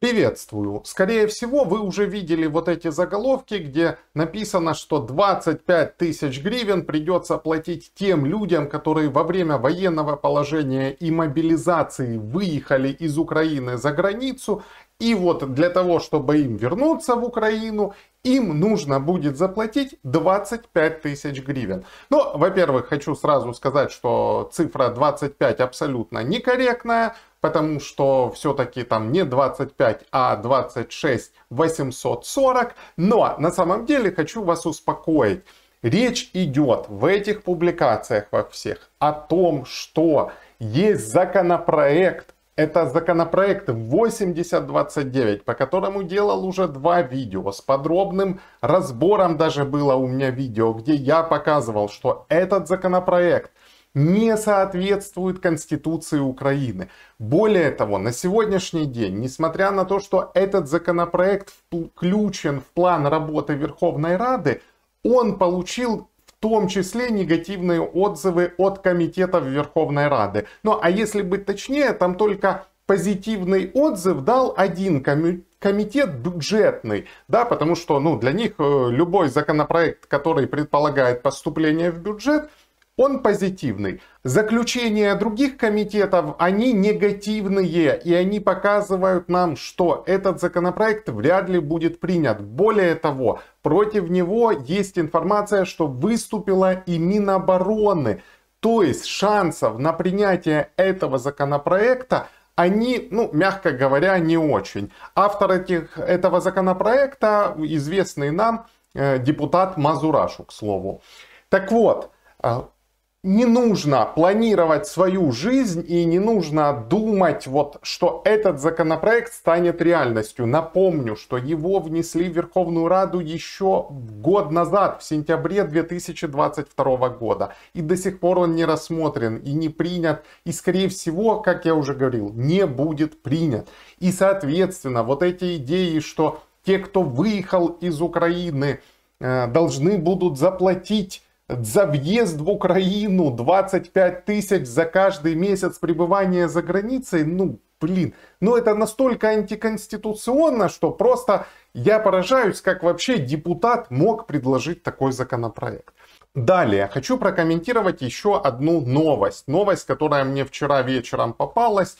Приветствую! Скорее всего, вы уже видели вот эти заголовки, где написано, что 25 тысяч гривен придется платить тем людям, которые во время военного положения и мобилизации выехали из Украины за границу и вот для того, чтобы им вернуться в Украину, им нужно будет заплатить 25 тысяч гривен. Но, ну, во-первых, хочу сразу сказать, что цифра 25 абсолютно некорректная, потому что все-таки там не 25, а 26 840. Но на самом деле хочу вас успокоить. Речь идет в этих публикациях во всех о том, что есть законопроект это законопроект 8029, по которому делал уже два видео с подробным разбором даже было у меня видео, где я показывал, что этот законопроект не соответствует Конституции Украины. Более того, на сегодняшний день, несмотря на то, что этот законопроект включен в план работы Верховной Рады, он получил том числе негативные отзывы от комитетов Верховной Рады. Ну а если быть точнее, там только позитивный отзыв дал один комитет комитет бюджетный, да, потому что, ну, для них э, любой законопроект, который предполагает поступление в бюджет, он позитивный. Заключения других комитетов, они негативные, и они показывают нам, что этот законопроект вряд ли будет принят. Более того, против него есть информация, что выступила и Минобороны. То есть шансов на принятие этого законопроекта они, ну, мягко говоря, не очень. Автор этих, этого законопроекта, известный нам, э, депутат Мазурашу, к слову. Так вот, а, не нужно планировать свою жизнь и не нужно думать, вот, что этот законопроект станет реальностью. Напомню, что его внесли в Верховную Раду еще год назад, в сентябре 2022 года. И до сих пор он не рассмотрен и не принят. И, скорее всего, как я уже говорил, не будет принят. И, соответственно, вот эти идеи, что те, кто выехал из Украины, э, должны будут заплатить за въезд в Украину 25 тысяч за каждый месяц пребывания за границей, ну, блин, ну это настолько антиконституционно, что просто я поражаюсь, как вообще депутат мог предложить такой законопроект. Далее, хочу прокомментировать еще одну новость. Новость, которая мне вчера вечером попалась.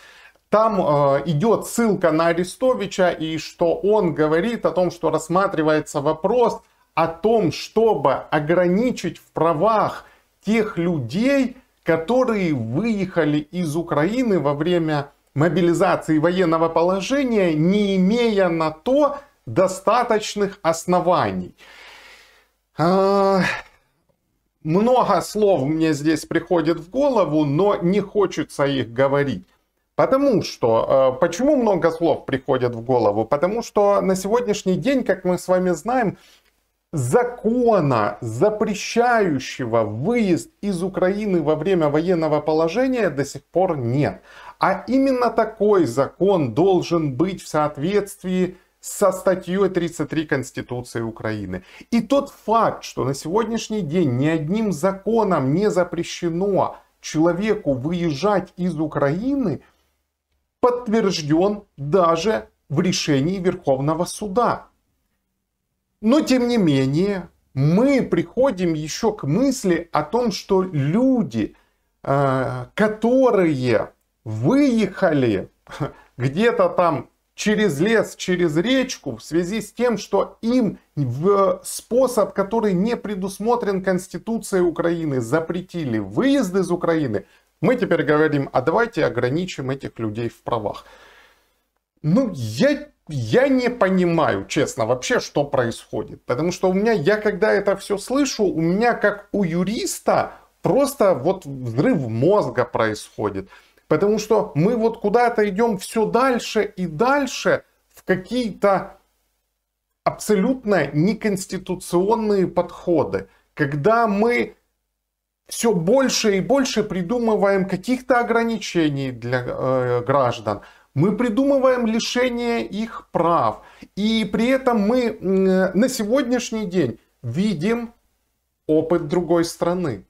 Там э, идет ссылка на Арестовича и что он говорит о том, что рассматривается вопрос о том, чтобы ограничить в правах тех людей, которые выехали из Украины во время мобилизации военного положения, не имея на то достаточных оснований. А, много слов мне здесь приходит в голову, но не хочется их говорить. Потому что, а, почему много слов приходят в голову? Потому что на сегодняшний день, как мы с вами знаем, закона, запрещающего выезд из Украины во время военного положения, до сих пор нет. А именно такой закон должен быть в соответствии со статьей 33 Конституции Украины. И тот факт, что на сегодняшний день ни одним законом не запрещено человеку выезжать из Украины, подтвержден даже в решении Верховного Суда. Но тем не менее, мы приходим еще к мысли о том, что люди, а, которые выехали где-то там через лес, через речку, в связи с тем, что им в способ, который не предусмотрен Конституцией Украины, запретили выезд из Украины, мы теперь говорим, а давайте ограничим этих людей в правах. Ну, я я не понимаю, честно, вообще, что происходит. Потому что у меня, я когда это все слышу, у меня как у юриста просто вот взрыв мозга происходит. Потому что мы вот куда-то идем все дальше и дальше в какие-то абсолютно неконституционные подходы. Когда мы все больше и больше придумываем каких-то ограничений для э, граждан, мы придумываем лишение их прав. И при этом мы на сегодняшний день видим опыт другой страны.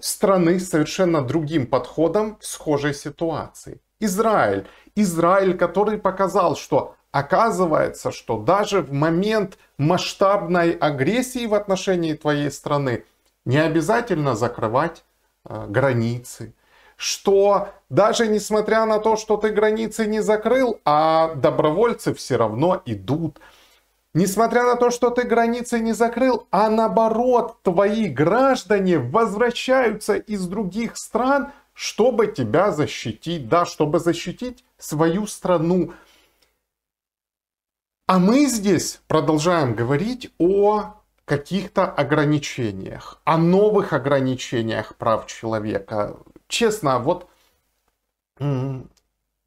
Страны с совершенно другим подходом в схожей ситуации. Израиль. Израиль, который показал, что оказывается, что даже в момент масштабной агрессии в отношении твоей страны не обязательно закрывать э, границы, что даже несмотря на то, что ты границы не закрыл, а добровольцы все равно идут. Несмотря на то, что ты границы не закрыл, а наоборот, твои граждане возвращаются из других стран, чтобы тебя защитить, да, чтобы защитить свою страну. А мы здесь продолжаем говорить о каких-то ограничениях, о новых ограничениях прав человека честно, а вот,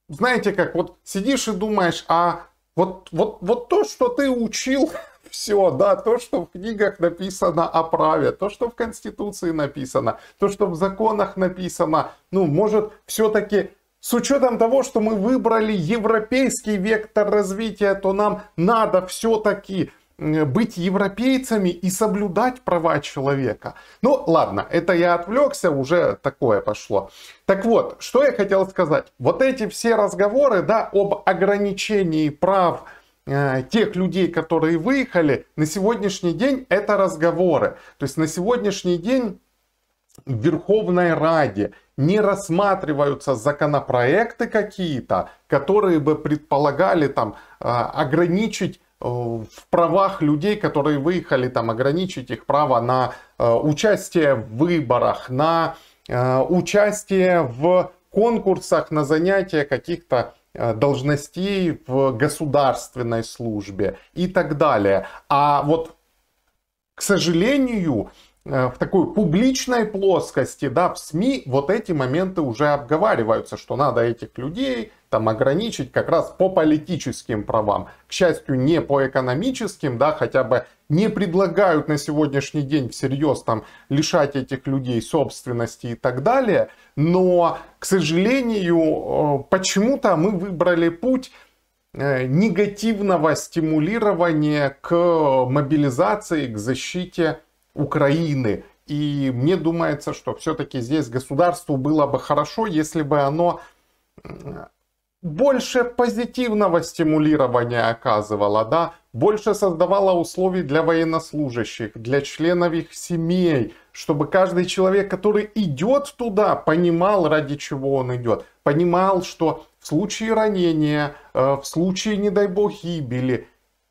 знаете как, вот сидишь и думаешь, а вот, вот, вот то, что ты учил, все, да, то, что в книгах написано о праве, то, что в Конституции написано, то, что в законах написано, ну, может, все-таки с учетом того, что мы выбрали европейский вектор развития, то нам надо все-таки Э, быть европейцами и соблюдать права человека. Ну ладно, это я отвлекся, уже такое пошло. Так вот, что я хотел сказать. Вот эти все разговоры да, об ограничении прав э, тех людей, которые выехали, на сегодняшний день это разговоры. То есть на сегодняшний день в Верховной Раде не рассматриваются законопроекты какие-то, которые бы предполагали там э, ограничить Э, в правах людей, которые выехали, там, ограничить их право на э, участие в выборах, на э, участие в конкурсах, на занятия каких-то должностей в государственной службе и так далее. А вот, к сожалению, в такой публичной плоскости, да, в СМИ вот эти моменты уже обговариваются, что надо этих людей там ограничить как раз по политическим правам. К счастью, не по экономическим, да, хотя бы не предлагают на сегодняшний день всерьез там лишать этих людей собственности и так далее. Но, к сожалению, э, почему-то мы выбрали путь э, негативного стимулирования к мобилизации, к защите Украины. И мне думается, что все-таки здесь государству было бы хорошо, если бы оно больше позитивного стимулирования оказывала, да, больше создавала условий для военнослужащих, для членов их семей, чтобы каждый человек, который идет туда, понимал, ради чего он идет, понимал, что в случае ранения, э, в случае, не дай бог, гибели,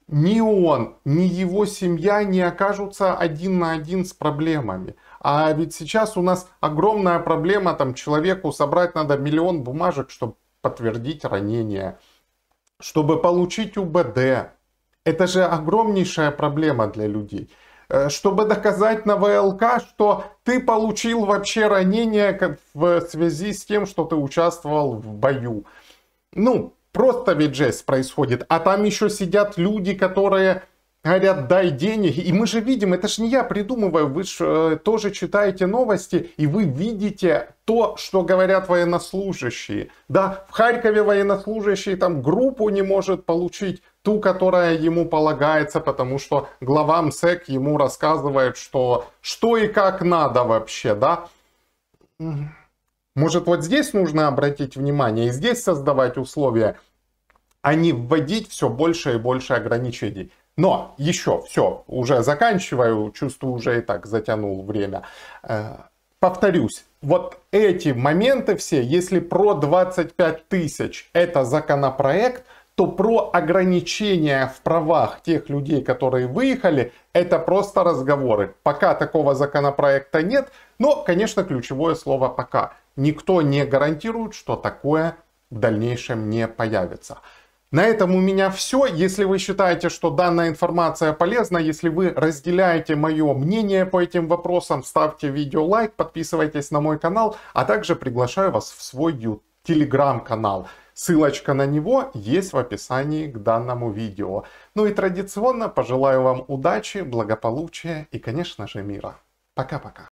ни он, ни его семья не окажутся один на один с проблемами. А ведь сейчас у нас огромная проблема, там человеку собрать надо миллион бумажек, чтобы подтвердить ранение, чтобы получить УБД. Это же огромнейшая проблема для людей. Э, чтобы доказать на ВЛК, что ты получил вообще ранение в связи с тем, что ты участвовал в бою. Ну, просто ведь происходит. А там еще сидят люди, которые Говорят, дай денег. И мы же видим, это же не я придумываю, вы же э, тоже читаете новости, и вы видите то, что говорят военнослужащие. Да, в Харькове военнослужащий там группу не может получить, ту, которая ему полагается, потому что глава МСЭК ему рассказывает, что, что и как надо вообще, да. Может, вот здесь нужно обратить внимание и здесь создавать условия, а не вводить все больше и больше ограничений. Но еще, все, уже заканчиваю, чувствую, уже и так затянул время. Э, повторюсь, вот эти моменты все, если про 25 тысяч это законопроект, то про ограничения в правах тех людей, которые выехали, это просто разговоры. Пока такого законопроекта нет, но, конечно, ключевое слово «пока». Никто не гарантирует, что такое в дальнейшем не появится. На этом у меня все. Если вы считаете, что данная информация полезна, если вы разделяете мое мнение по этим вопросам, ставьте видео лайк, подписывайтесь на мой канал, а также приглашаю вас в свой телеграм-канал. Ссылочка на него есть в описании к данному видео. Ну и традиционно пожелаю вам удачи, благополучия и, конечно же, мира. Пока-пока.